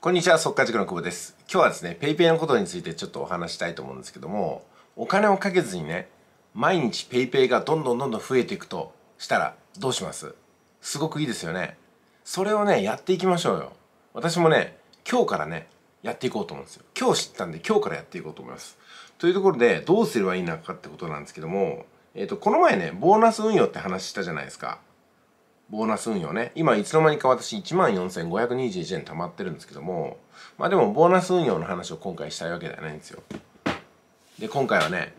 こんにちは、速稼塾の久保です。今日はですね、PayPay のことについてちょっとお話したいと思うんですけども、お金をかけずにね、毎日 PayPay がどんどんどんどん増えていくとしたらどうしますすごくいいですよね。それをね、やっていきましょうよ。私もね、今日からね、やっていこうと思うんですよ。今日知ったんで今日からやっていこうと思います。というところで、どうすればいいのかってことなんですけども、えっ、ー、と、この前ね、ボーナス運用って話したじゃないですか。ボーナス運用ね。今、いつの間にか私14,521円貯まってるんですけども、まあでも、ボーナス運用の話を今回したいわけではないんですよ。で、今回はね、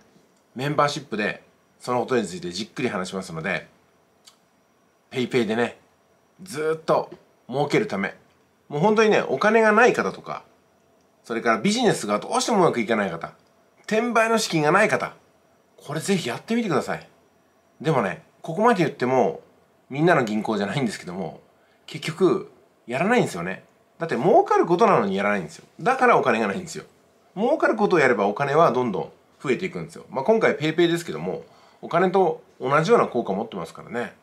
メンバーシップで、そのことについてじっくり話しますので、PayPay でね、ずっと儲けるため、もう本当にね、お金がない方とか、それからビジネスがどうしてもうまくいかない方、転売の資金がない方、これぜひやってみてください。でもね、ここまで言っても、みんなの銀行じゃないんですけども結局やらないんですよねだって儲かることなのにやらないんですよだからお金がないんですよ儲かることをやればお金はどんどん増えていくんですよ、まあ、今回 PayPay ですけどもお金と同じような効果を持ってますからね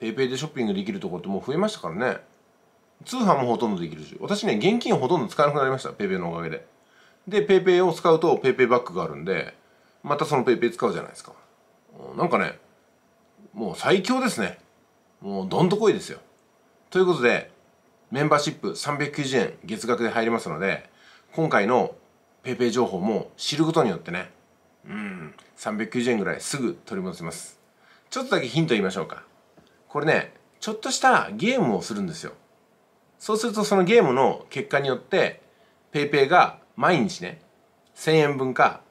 PayPay でショッピングできるところってもう増えましたからね通販もほとんどできるし私ね現金ほとんど使わなくなりました PayPay のおかげでで PayPay を使うと PayPay バッグがあるんでまたその PayPay 使うじゃないですかなんかねもう最強ですねもうどんとこいですよ。ということで、メンバーシップ390円月額で入りますので、今回の PayPay 情報も知ることによってね、うん、390円ぐらいすぐ取り戻せます。ちょっとだけヒント言いましょうか。これね、ちょっとしたゲームをするんですよ。そうするとそのゲームの結果によって、PayPay が毎日ね、1000円分か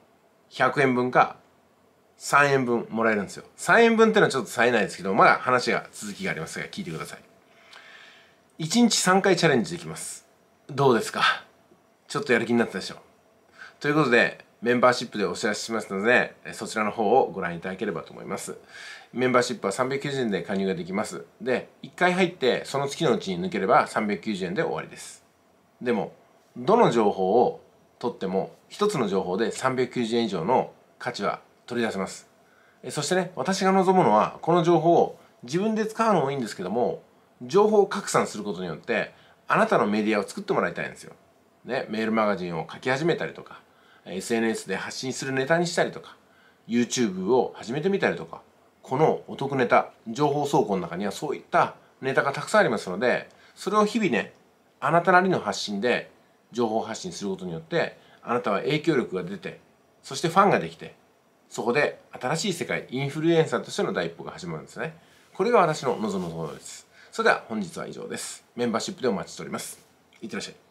100円分か3円分もらえるんですよ。3円分っていうのはちょっと冴えないですけど、まだ話が続きがありますが、聞いてください。1日3回チャレンジできます。どうですかちょっとやる気になったでしょうということで、メンバーシップでお知らせしますので、そちらの方をご覧いただければと思います。メンバーシップは390円で加入ができます。で、1回入って、その月のうちに抜ければ390円で終わりです。でも、どの情報を取っても、1つの情報で390円以上の価値は取り出しますそしてね私が望むのはこの情報を自分で使うのもいいんですけども情報を拡散することによってあなたのメディアを作ってもらいたいんですよ、ね、メールマガジンを書き始めたりとか SNS で発信するネタにしたりとか YouTube を始めてみたりとかこのお得ネタ情報倉庫の中にはそういったネタがたくさんありますのでそれを日々ねあなたなりの発信で情報発信することによってあなたは影響力が出てそしてファンができてそこで新しい世界インフルエンサーとしての第一歩が始まるんですねこれが私の望むところですそれでは本日は以上ですメンバーシップでお待ちしておりますいってらっしゃい